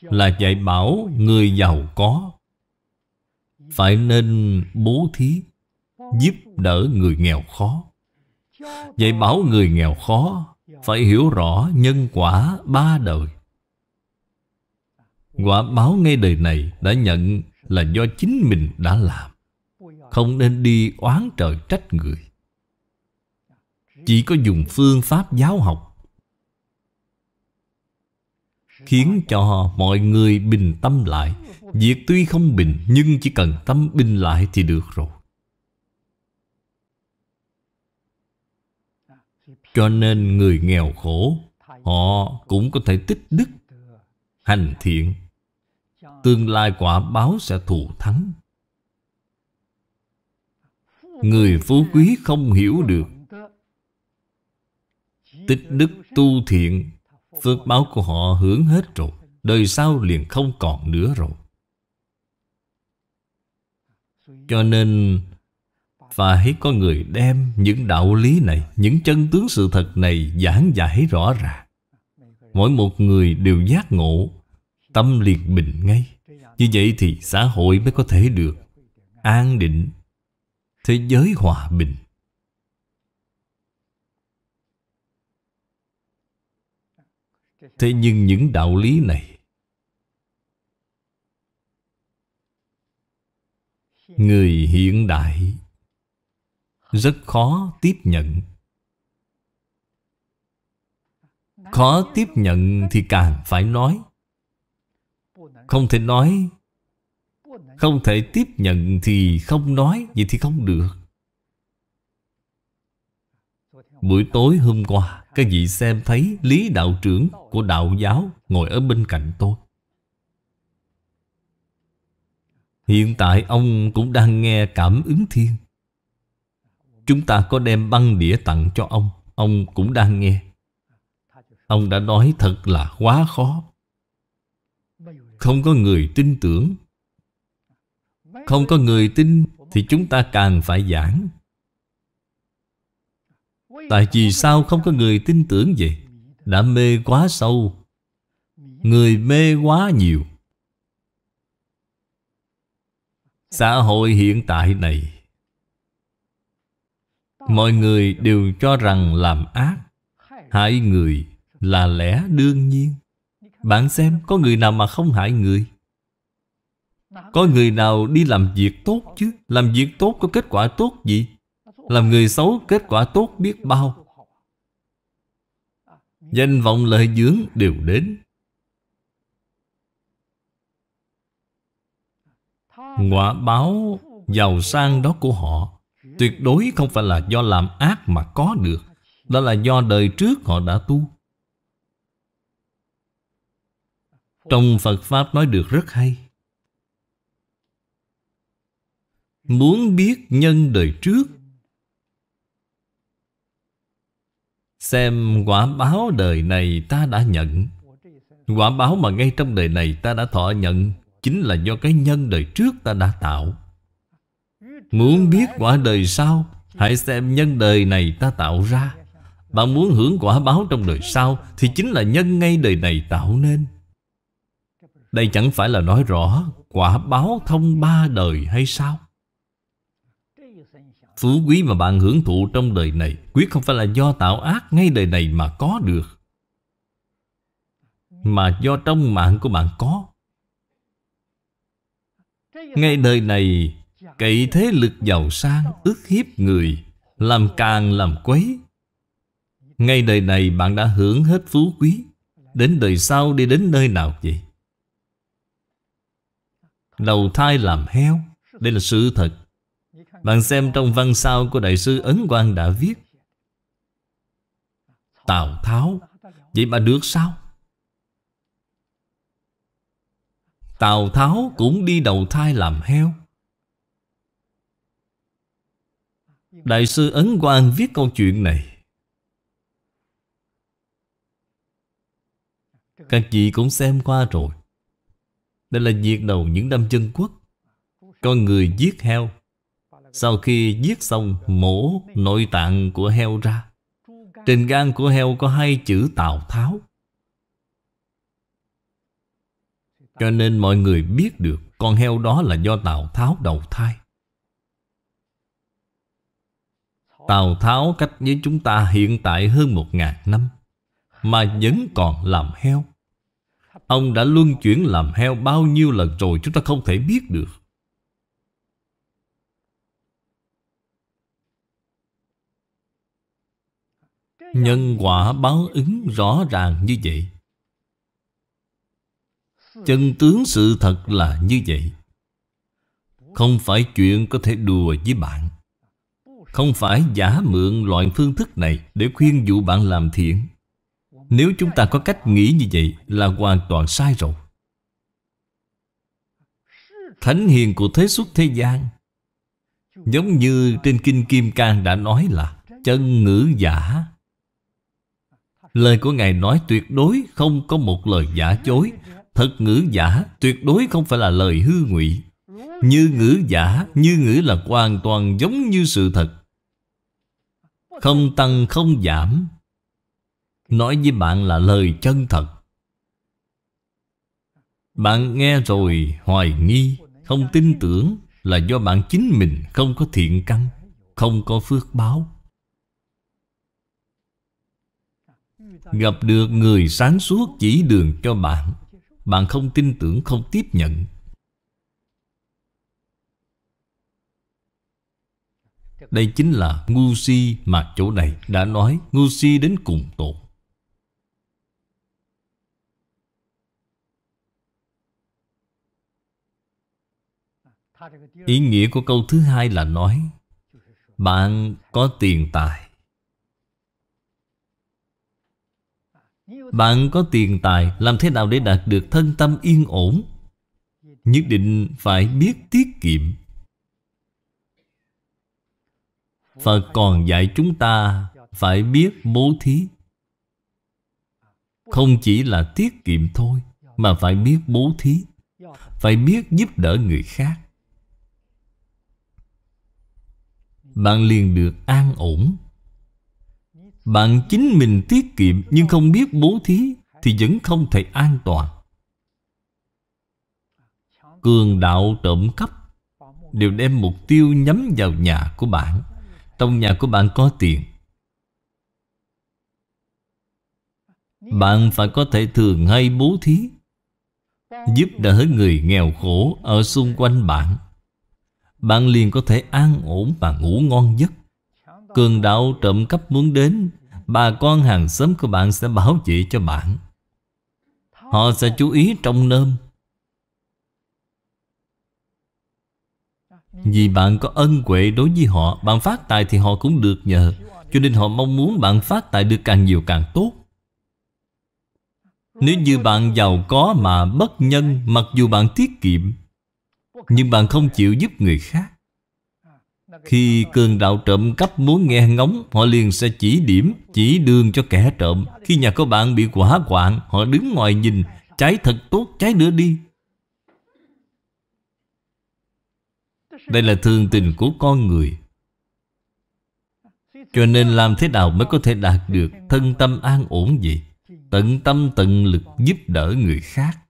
Là dạy bảo người giàu có Phải nên bố thí Giúp đỡ người nghèo khó Dạy bảo người nghèo khó Phải hiểu rõ nhân quả ba đời Quả báo ngay đời này đã nhận là do chính mình đã làm Không nên đi oán trời trách người Chỉ có dùng phương pháp giáo học Khiến cho mọi người bình tâm lại Việc tuy không bình Nhưng chỉ cần tâm bình lại thì được rồi Cho nên người nghèo khổ Họ cũng có thể tích đức Hành thiện Tương lai quả báo sẽ thù thắng Người phú quý không hiểu được Tích đức tu thiện Phước báo của họ hướng hết rồi Đời sau liền không còn nữa rồi Cho nên Phải có người đem những đạo lý này Những chân tướng sự thật này giảng giải rõ ràng Mỗi một người đều giác ngộ Tâm liền bình ngay Như vậy thì xã hội mới có thể được An định Thế giới hòa bình thế nhưng những đạo lý này người hiện đại rất khó tiếp nhận khó tiếp nhận thì càng phải nói không thể nói không thể tiếp nhận thì không nói vậy thì không được Buổi tối hôm qua Các vị xem thấy Lý Đạo trưởng của Đạo giáo Ngồi ở bên cạnh tôi Hiện tại ông cũng đang nghe cảm ứng thiên Chúng ta có đem băng đĩa tặng cho ông Ông cũng đang nghe Ông đã nói thật là quá khó Không có người tin tưởng Không có người tin Thì chúng ta càng phải giảng Tại vì sao không có người tin tưởng vậy? Đã mê quá sâu Người mê quá nhiều Xã hội hiện tại này Mọi người đều cho rằng làm ác Hại người là lẽ đương nhiên Bạn xem có người nào mà không hại người Có người nào đi làm việc tốt chứ Làm việc tốt có kết quả tốt gì làm người xấu kết quả tốt biết bao Danh vọng lợi dưỡng đều đến Quả báo giàu sang đó của họ Tuyệt đối không phải là do làm ác mà có được Đó là do đời trước họ đã tu Trong Phật Pháp nói được rất hay Muốn biết nhân đời trước Xem quả báo đời này ta đã nhận Quả báo mà ngay trong đời này ta đã thọ nhận Chính là do cái nhân đời trước ta đã tạo Muốn biết quả đời sau Hãy xem nhân đời này ta tạo ra Bạn muốn hưởng quả báo trong đời sau Thì chính là nhân ngay đời này tạo nên Đây chẳng phải là nói rõ Quả báo thông ba đời hay sao Phú quý mà bạn hưởng thụ trong đời này Quyết không phải là do tạo ác ngay đời này mà có được Mà do trong mạng của bạn có Ngay đời này Cậy thế lực giàu sang ức hiếp người Làm càng làm quấy Ngay đời này bạn đã hưởng hết phú quý Đến đời sau đi đến nơi nào vậy? Đầu thai làm heo Đây là sự thật bạn xem trong văn sao của Đại sư Ấn Quang đã viết Tào Tháo Vậy mà được sao? Tào Tháo cũng đi đầu thai làm heo Đại sư Ấn Quang viết câu chuyện này Các vị cũng xem qua rồi Đây là việc đầu những năm chân quốc Con người giết heo sau khi giết xong mổ nội tạng của heo ra Trên gan của heo có hai chữ Tào Tháo Cho nên mọi người biết được con heo đó là do Tào Tháo đầu thai Tào Tháo cách với chúng ta hiện tại hơn một ngàn năm Mà vẫn còn làm heo Ông đã luân chuyển làm heo bao nhiêu lần rồi chúng ta không thể biết được Nhân quả báo ứng rõ ràng như vậy Chân tướng sự thật là như vậy Không phải chuyện có thể đùa với bạn Không phải giả mượn loại phương thức này Để khuyên dụ bạn làm thiện Nếu chúng ta có cách nghĩ như vậy Là hoàn toàn sai rồi Thánh hiền của thế xuất thế gian Giống như trên Kinh Kim Cang đã nói là Chân ngữ giả Lời của Ngài nói tuyệt đối không có một lời giả chối Thật ngữ giả tuyệt đối không phải là lời hư ngụy Như ngữ giả, như ngữ là hoàn toàn giống như sự thật Không tăng không giảm Nói với bạn là lời chân thật Bạn nghe rồi hoài nghi, không tin tưởng Là do bạn chính mình không có thiện căn Không có phước báo Gặp được người sáng suốt chỉ đường cho bạn Bạn không tin tưởng, không tiếp nhận Đây chính là ngu si mà chỗ này đã nói Ngu si đến cùng tột Ý nghĩa của câu thứ hai là nói Bạn có tiền tài Bạn có tiền tài Làm thế nào để đạt được thân tâm yên ổn Nhất định phải biết tiết kiệm Phật còn dạy chúng ta Phải biết bố thí Không chỉ là tiết kiệm thôi Mà phải biết bố thí Phải biết giúp đỡ người khác Bạn liền được an ổn bạn chính mình tiết kiệm nhưng không biết bố thí Thì vẫn không thể an toàn Cường đạo trộm cắp Đều đem mục tiêu nhắm vào nhà của bạn Trong nhà của bạn có tiền Bạn phải có thể thường hay bố thí Giúp đỡ người nghèo khổ ở xung quanh bạn Bạn liền có thể an ổn và ngủ ngon giấc Cường đạo trộm cắp muốn đến bà con hàng xóm của bạn sẽ bảo vệ cho bạn. Họ sẽ chú ý trong nơm. Vì bạn có ân huệ đối với họ, bạn phát tài thì họ cũng được nhờ. Cho nên họ mong muốn bạn phát tài được càng nhiều càng tốt. Nếu như bạn giàu có mà bất nhân Mặc dù bạn tiết kiệm Nhưng bạn không chịu giúp người khác khi cường đạo trộm cắp muốn nghe ngóng Họ liền sẽ chỉ điểm, chỉ đường cho kẻ trộm Khi nhà có bạn bị quả quạng Họ đứng ngoài nhìn Cháy thật tốt, cháy nữa đi Đây là thương tình của con người Cho nên làm thế nào mới có thể đạt được Thân tâm an ổn gì Tận tâm tận lực giúp đỡ người khác